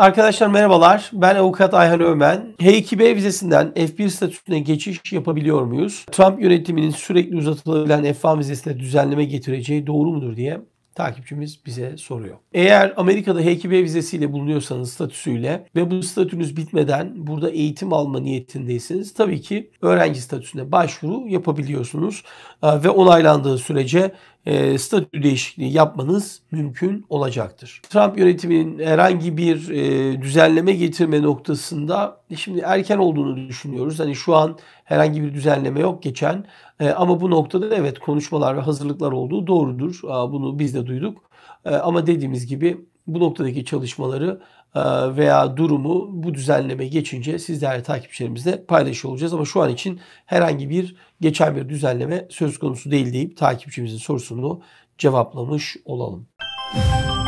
Arkadaşlar merhabalar. Ben avukat Ayhan Ömen. H2B vizesinden F1 statüsüne geçiş yapabiliyor muyuz? Trump yönetiminin sürekli uzatılabilen F1 vizesine düzenleme getireceği doğru mudur diye takipçimiz bize soruyor. Eğer Amerika'da H2B vizesiyle bulunuyorsanız statüsüyle ve bu statünüz bitmeden burada eğitim alma niyetindeyseniz tabii ki öğrenci statüsüne başvuru yapabiliyorsunuz e, ve onaylandığı sürece e, statü değişikliği yapmanız mümkün olacaktır. Trump yönetiminin herhangi bir e, düzenleme getirme noktasında şimdi erken olduğunu düşünüyoruz. Hani şu an herhangi bir düzenleme yok geçen e, ama bu noktada evet konuşmalar ve hazırlıklar olduğu doğrudur. Aa, bunu biz de duyduk. E, ama dediğimiz gibi bu noktadaki çalışmaları e, veya durumu bu düzenleme geçince sizlerle takipçilerimizle paylaşıyor olacağız. Ama şu an için herhangi bir geçen bir düzenleme söz konusu değil deyip takipçimizin sorusunu cevaplamış olalım. Müzik